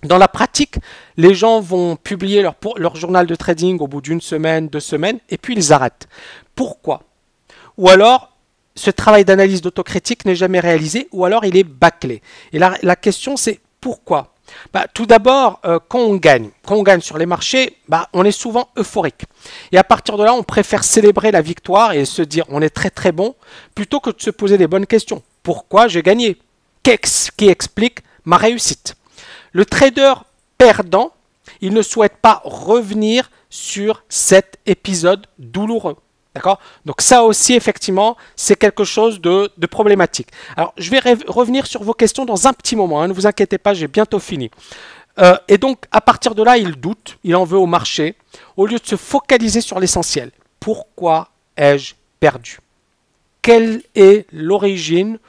Dans la pratique, les gens vont publier leur journal de trading au bout d'une semaine, deux semaines, et puis ils arrêtent. Pourquoi Ou alors, ce travail d'analyse d'autocritique n'est jamais réalisé ou alors il est bâclé. Et la, la question c'est pourquoi bah, tout d'abord, euh, quand on gagne, quand on gagne sur les marchés, bah, on est souvent euphorique. Et à partir de là, on préfère célébrer la victoire et se dire on est très très bon, plutôt que de se poser des bonnes questions. Pourquoi j'ai gagné Qu'est-ce qui explique ma réussite Le trader perdant, il ne souhaite pas revenir sur cet épisode douloureux. D'accord Donc ça aussi, effectivement, c'est quelque chose de, problématique. Alors, je vais revenir sur vos questions dans un petit moment. Hein, ne vous inquiétez pas, j'ai bientôt fini. Euh, et donc, à partir de là, il doute, il en veut au marché, au lieu de se focaliser sur l'essentiel. Pourquoi ai-je perdu Quelle est l'origine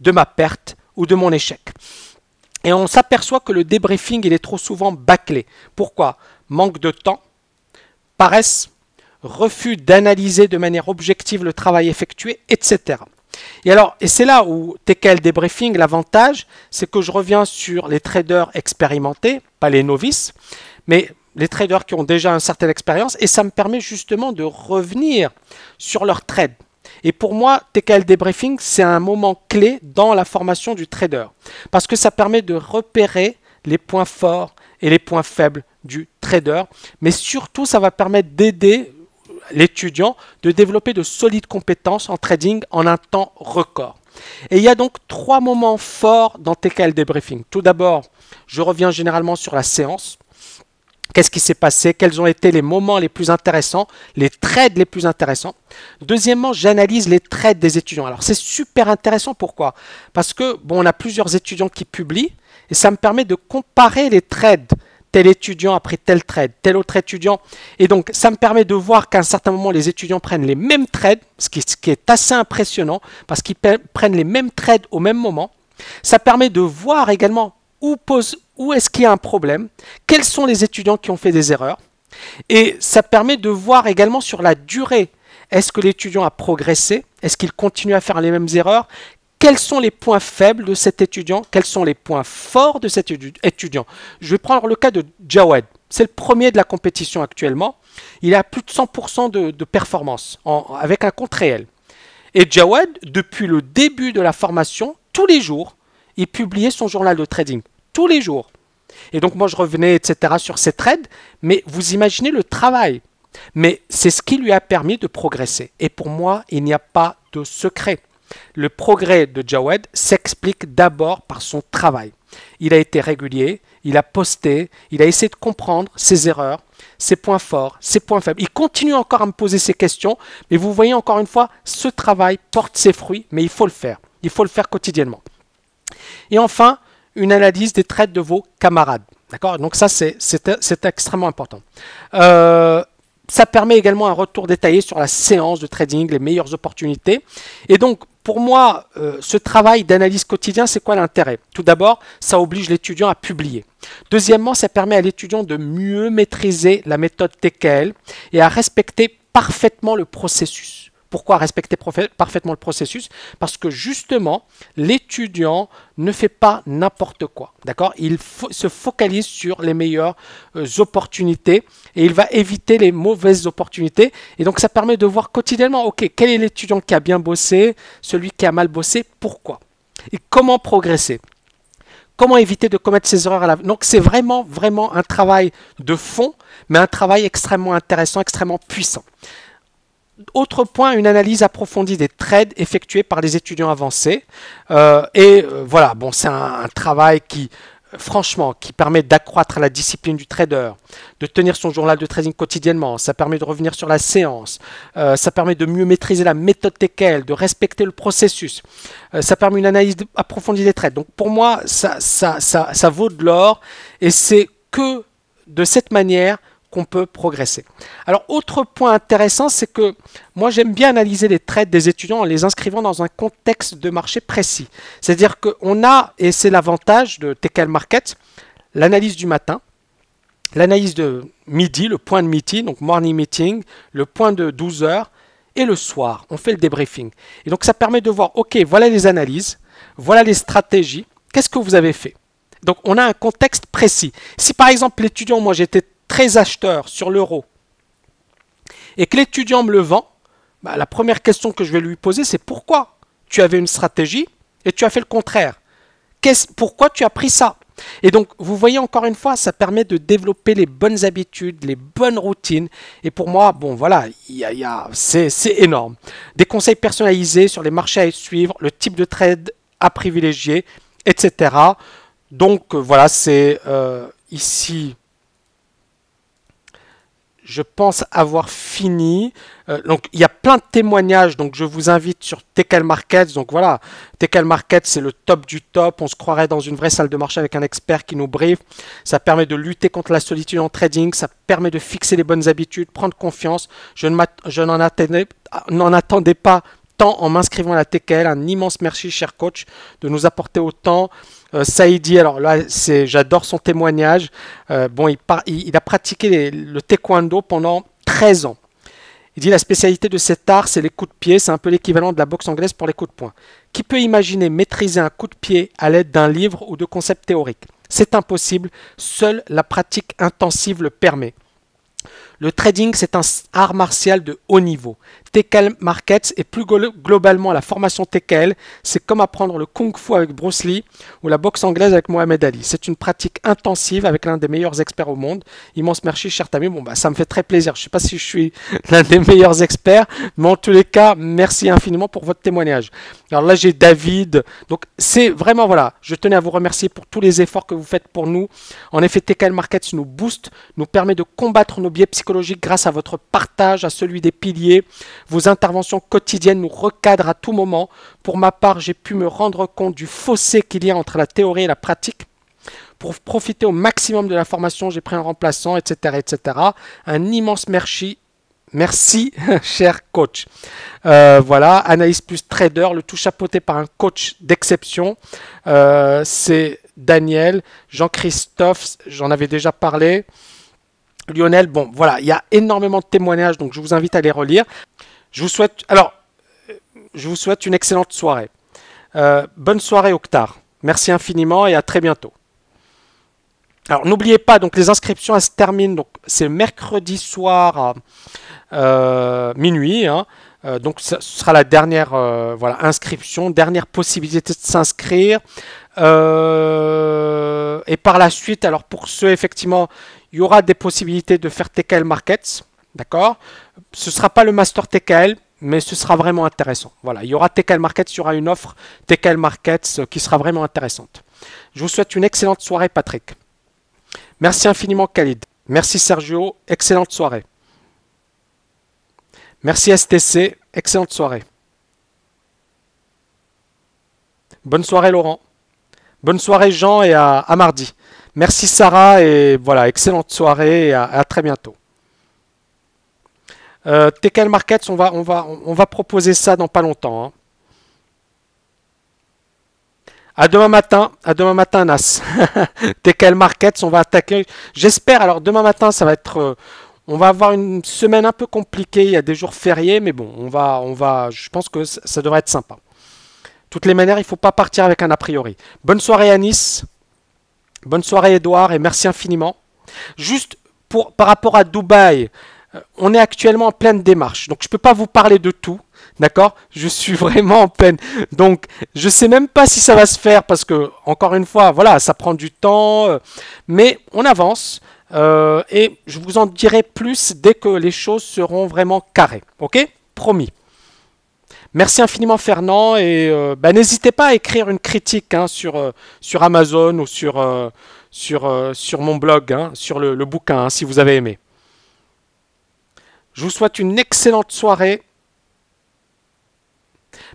de ma perte ou de mon échec Et on s'aperçoit que le débriefing, il est trop souvent bâclé. Pourquoi Manque de temps, paresse, refus d'analyser de manière objective le travail effectué, etc. Et alors, et c'est là où TKL Debriefing, l'avantage, c'est que je reviens sur les traders expérimentés, pas les novices, mais les traders qui ont déjà une certaine expérience, et ça me permet justement de revenir sur leur trade. Et pour moi, TKL Debriefing, c'est un moment clé dans la formation du trader, parce que ça permet de repérer les points forts et les points faibles du trader, mais surtout, ça va permettre d'aider l'étudiant de développer de solides compétences en trading en un temps record. Et il y a donc trois moments forts dans TKL Debriefing. Tout d'abord, je reviens généralement sur la séance. Qu'est-ce qui s'est passé Quels ont été les moments les plus intéressants Les trades les plus intéressants Deuxièmement, j'analyse les trades des étudiants. Alors c'est super intéressant, pourquoi Parce que, bon, on a plusieurs étudiants qui publient et ça me permet de comparer les trades tel étudiant après tel trade, tel autre étudiant. Et donc, ça me permet de voir qu'à un certain moment, les étudiants prennent les mêmes trades, ce qui, est assez impressionnant, parce qu'ils prennent les mêmes trades au même moment. Ça permet de voir également où, où est-ce qu'il y a un problème, quels sont les étudiants qui ont fait des erreurs. Et ça permet de voir également sur la durée. Est-ce que l'étudiant a progressé Est-ce qu'il continue à faire les mêmes erreurs quels sont les points faibles de cet étudiant, quels sont les points forts de cet étudiant. Je vais prendre le cas de Jawed. C'est le premier de la compétition actuellement. Il a plus de 100% de, performance avec un compte réel. Et Jawed, depuis le début de la formation, tous les jours, il publiait son journal de trading. Tous les jours. Et donc moi je revenais, etc., sur ses trades, mais vous imaginez le travail. Mais c'est ce qui lui a permis de progresser. Et pour moi, il n'y a pas de secret. Le progrès de Jawed s'explique d'abord par son travail. Il a été régulier, il a posté, il a essayé de comprendre ses erreurs, ses points forts, ses points faibles. Il continue encore à me poser ses questions, mais vous voyez encore une fois, ce travail porte ses fruits, mais il faut le faire. Il faut le faire quotidiennement. Et enfin, une analyse des trades de vos camarades. D'accord Donc ça, c'est extrêmement important. Euh, ça permet également un retour détaillé sur la séance de trading, les meilleures opportunités. Et donc, pour moi, euh, ce travail d'analyse quotidien, c'est quoi l'intérêt Tout d'abord, ça oblige l'étudiant à publier. Deuxièmement, ça permet à l'étudiant de mieux maîtriser la méthode TKL et à respecter parfaitement le processus. Pourquoi respecter parfaitement le processus Parce que justement, l'étudiant ne fait pas n'importe quoi. D'accord Il se focalise sur les meilleures euh, opportunités et il va éviter les mauvaises opportunités. Et donc, ça permet de voir quotidiennement, OK, quel est l'étudiant qui a bien bossé, celui qui a mal bossé, pourquoi Et comment progresser comment éviter de commettre ces erreurs à la... Donc c'est vraiment, vraiment un travail de fond, mais un travail extrêmement intéressant, extrêmement puissant autre point, une analyse approfondie des trades effectués par les étudiants avancés. Euh, et euh, voilà, bon, c'est un, travail qui, franchement, qui permet d'accroître la discipline du trader, de tenir son journal de trading quotidiennement, ça permet de revenir sur la séance, euh, ça permet de mieux maîtriser la méthode TKL, de respecter le processus, ça permet une analyse approfondie des trades. Donc pour moi, ça vaut de l'or et c'est que de cette manière qu'on peut progresser. Alors, autre point intéressant, c'est que moi, j'aime bien analyser les trades des étudiants en les inscrivant dans un contexte de marché précis. C'est-à-dire qu'on a, et c'est l'avantage de TKL Market, l'analyse du matin, l'analyse de midi, le point de meeting, donc morning meeting, le point de 12 heures, et le soir, on fait le débriefing. Et donc, ça permet de voir, OK, voilà les analyses, voilà les stratégies, qu'est-ce que vous avez fait donc on a un contexte précis. Si par exemple l'étudiant, moi j'étais très acheteur sur l'euro et que l'étudiant me le vend, bah, la première question que je vais lui poser, c'est pourquoi tu avais une stratégie et tu as fait le contraire Pourquoi tu as pris ça Et donc, vous voyez encore une fois, ça permet de développer les bonnes habitudes, les bonnes routines. Et pour moi, bon, voilà, c'est énorme. Des conseils personnalisés sur les marchés à suivre, le type de trade à privilégier, etc. Donc, euh, voilà, c'est euh, ici je pense avoir fini. Euh, donc il y a plein de témoignages, donc je vous invite sur Tekel Markets. Donc voilà, Tekel Markets c'est le top du top. On se croirait dans une vraie salle de marché avec un expert qui nous briefe. Ça permet de lutter contre la solitude en trading, ça permet de fixer les bonnes habitudes, prendre confiance. Je n'en attendais pas en m'inscrivant à la TKL. Un immense merci, cher coach, de nous apporter autant. Euh, Saïdi, alors là, c'est, j'adore son témoignage. Euh, bon, il, il, a pratiqué le taekwondo pendant 13 ans. Il dit la spécialité de cet art, c'est les coups de pied. C'est un peu l'équivalent de la boxe anglaise pour les coups de poing. Qui peut imaginer maîtriser un coup de pied à l'aide d'un livre ou de concepts théoriques C'est impossible. Seule la pratique intensive le permet. Le trading, c'est un art martial de haut niveau. TKL Markets et plus globalement la formation TKL, c'est comme apprendre le kung fu avec Bruce Lee ou la boxe anglaise avec Mohamed Ali. C'est une pratique intensive avec l'un des meilleurs experts au monde. Immense merci, cher Tami. Bon, bah, ça me fait très plaisir. Je ne sais pas si je suis [laughs] l'un des meilleurs experts, mais en tous les cas, merci infiniment pour votre témoignage. Alors là, j'ai David. Donc, c'est vraiment, voilà, je tenais à vous remercier pour tous les efforts que vous faites pour nous. En effet, TKL Markets nous booste, nous permet de combattre nos biais psychologiques grâce à votre partage, à celui des piliers. Vos interventions quotidiennes nous recadrent à tout moment. Pour ma part, j'ai pu me rendre compte du fossé qu'il y a entre la théorie et la pratique. Pour profiter au maximum de la formation, j'ai pris un remplaçant, etc. etc. Un immense merci Merci, [laughs] cher coach. Euh, voilà, analyse plus trader, le tout chapeauté par un coach d'exception. Euh, c'est Daniel, Jean-Christophe, j'en avais déjà parlé. Lionel, bon voilà, il y a énormément de témoignages, donc je vous invite à les relire. Je vous souhaite, alors, je vous souhaite une excellente soirée. Euh, bonne soirée Octar. Merci infiniment et à très bientôt. Alors n'oubliez pas, donc les inscriptions se terminent, donc c'est mercredi soir à euh, minuit. Hein. Euh, donc ce sera la dernière euh, inscription, dernière possibilité de s'inscrire. Euh, et par la suite, alors pour ceux effectivement, il y aura des possibilités de faire TKL Markets. D'accord Ce ne sera pas le master TKL, mais ce sera vraiment intéressant. Voilà, il y aura TKL Markets, il y aura une offre TKL Markets qui sera vraiment intéressante. Je vous souhaite une excellente soirée, Patrick. Merci infiniment, Khalid. Merci, Sergio. Excellente soirée. Merci STC, excellente soirée. Bonne soirée Laurent. Bonne soirée Jean et à, mardi. Merci Sarah et voilà, excellente soirée et à, très bientôt. Euh, Markets, on va, on, va, on va proposer ça dans pas longtemps. Hein. À demain matin, à demain matin, Nas. [laughs] TKL Markets, on va attaquer. J'espère, alors demain matin, ça va être. Euh, on va avoir une semaine un peu compliquée, il y a des jours fériés, mais bon, on va, on va, je pense que ça devrait être sympa. De toutes les manières, il ne faut pas partir avec un a priori. Bonne soirée à Nice, bonne soirée Edouard, et merci infiniment. Juste pour, par rapport à Dubaï, euh, on est actuellement en pleine démarche, donc je ne peux pas vous parler de tout. D'accord Je suis [laughs] vraiment en peine. Donc, je sais même pas si ça va se faire parce que, encore une fois, voilà, ça prend du temps. Euh, mais on avance. Euh, et je vous en dirai plus dès que les choses seront vraiment carrées. Ok Promis. Merci infiniment Fernand et euh, bah, n'hésitez pas à écrire une critique hein, sur, euh, sur Amazon ou sur, sur, sur mon blog, hein, sur le, bouquin, hein, si vous avez aimé. Je vous souhaite une excellente soirée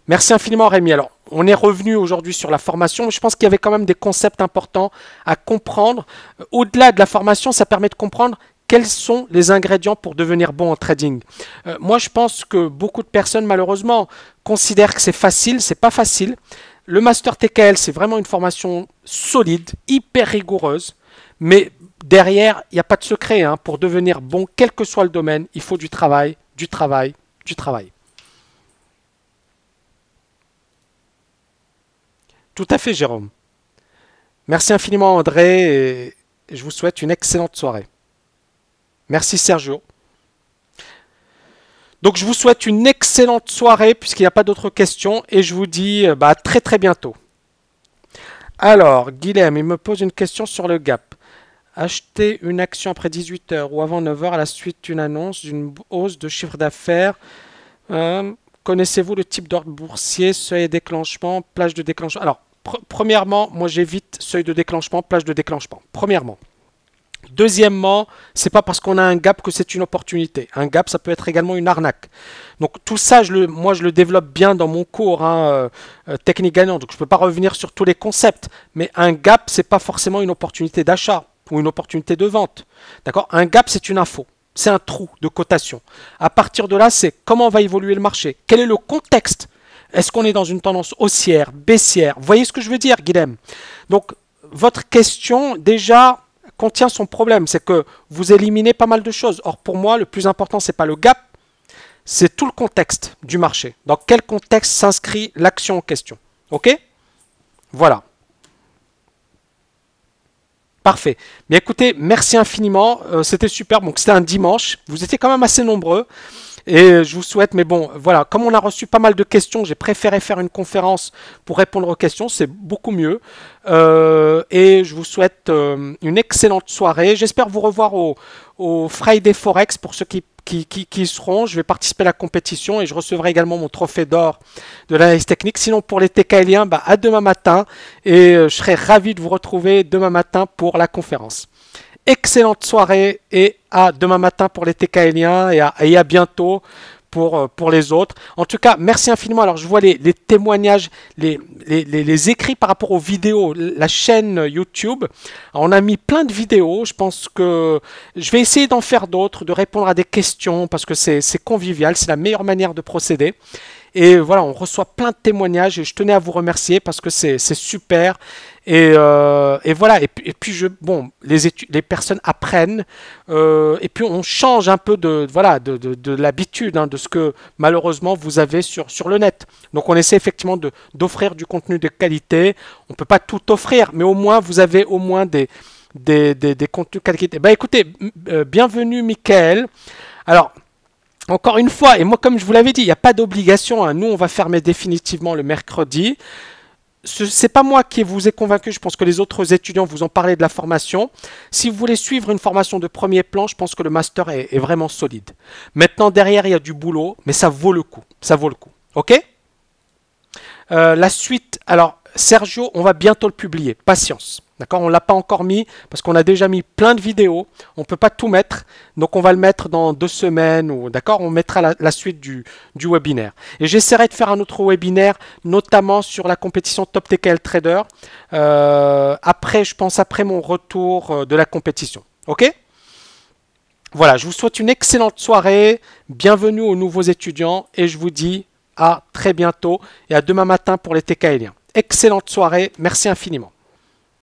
Merci infiniment Rémi. Alors, on est revenu aujourd'hui sur la formation, je pense qu'il y avait quand même des concepts importants à comprendre. Euh, au-delà de la formation, ça permet de comprendre quels sont les ingrédients pour devenir bon en trading. Euh, moi, je pense que beaucoup de personnes, malheureusement, considèrent que c'est facile. C'est pas facile. Le Master TKL, c'est vraiment une formation solide, hyper rigoureuse, mais derrière, il n'y a pas de secret. Hein. Pour devenir bon, quel que soit le domaine, il faut du travail, du travail, du travail. Tout à fait, Jérôme. Merci infiniment, André, et je vous souhaite une excellente soirée. Merci, Sergio. Donc, je vous souhaite une excellente soirée, puisqu'il n'y a pas d'autres questions, et je vous dis euh, bah, à très très bientôt. Alors, Guilhem, il me pose une question sur le gap. Acheter une action après 18 heures ou avant 9h à la suite d'une annonce d'une hausse de chiffre d'affaires. Euh, connaissez-vous le type d'ordre boursier, seuil déclenchement, plage de déclenchement Alors, premièrement, moi j'évite seuil de déclenchement, plage de déclenchement. Premièrement. Deuxièmement, c'est pas parce qu'on a un gap que c'est une opportunité. Un gap, ça peut être également une arnaque. Donc tout ça, moi, je le développe bien dans mon cours hein, euh, euh, technique gagnant. Donc je ne peux pas revenir sur tous les concepts. Mais un gap, c'est pas forcément une opportunité d'achat ou une opportunité de vente. D'accord Un gap, c'est une info. C'est un trou de cotation. À partir de là, c'est comment va évoluer le marché Quel est le contexte est-ce qu'on est dans une tendance haussière, baissière Vous voyez ce que je veux dire, Guilhem Donc, votre question, déjà, contient son problème. C'est que vous éliminez pas mal de choses. Or, pour moi, le plus important, ce n'est pas le gap, c'est tout le contexte du marché. Dans quel contexte s'inscrit l'action en question Ok Voilà. Parfait. Mais écoutez, merci infiniment. Euh, c'était super. Donc c'était un dimanche. Vous étiez quand même assez nombreux. Et euh, je vous souhaite, mais bon, voilà, comme on a reçu pas mal de questions, j'ai préféré faire une conférence pour répondre aux questions, c'est beaucoup mieux. Euh, et je vous souhaite euh, une excellente soirée. J'espère vous revoir au, au Friday Forex pour ceux qui qui, qui, seront. Je vais participer à la compétition et je recevrai également mon trophée d'or de l'analyse technique. Sinon, pour les TKLiens, bah, à demain matin et je serai ravi de vous retrouver demain matin pour la conférence excellente soirée et à demain matin pour les TKLiens et à, bientôt pour, euh, pour les autres. En tout cas, merci infiniment. Alors, je vois les, témoignages, les, les, les, écrits par rapport aux vidéos, la chaîne YouTube. On a mis plein de vidéos. Je pense que je vais essayer d'en faire d'autres, de répondre à des questions parce que c'est convivial, c'est la meilleure manière de procéder. Et voilà, on reçoit plein de témoignages et je tenais à vous remercier parce que c'est super. Et, euh, voilà, et, puis je, bon, les, les personnes apprennent, euh, et puis on change un peu de, voilà, de, l'habitude, hein, de ce que malheureusement vous avez sur, sur le net. Donc on essaie effectivement d'offrir du contenu de qualité. On ne peut pas tout offrir, mais au moins vous avez au moins des, des, des, contenus qualité. Bah écoutez, euh, bienvenue Michael. Alors, encore une fois, et moi comme je vous l'avais dit, il n'y a pas d'obligation. Hein. Nous, on va fermer définitivement le mercredi. Ce n'est pas moi qui vous ai convaincu, je pense que les autres étudiants vous ont parlé de la formation. Si vous voulez suivre une formation de premier plan, je pense que le master est, vraiment solide. Maintenant, derrière, il y a du boulot, mais ça vaut le coup. Ça vaut le coup. OK euh, La suite, alors, Sergio, on va bientôt le publier. Patience. D'accord On ne l'a pas encore mis parce qu'on a déjà mis plein de vidéos. On ne peut pas tout mettre. Donc on va le mettre dans deux semaines. ou D'accord On mettra la, suite du, webinaire. Et j'essaierai de faire un autre webinaire, notamment sur la compétition Top TKL Trader. Euh, après, je pense, après mon retour euh, de la compétition. OK Voilà, je vous souhaite une excellente soirée. Bienvenue aux nouveaux étudiants. Et je vous dis à très bientôt et à demain matin pour les TKLiens excellente soirée. Merci infiniment.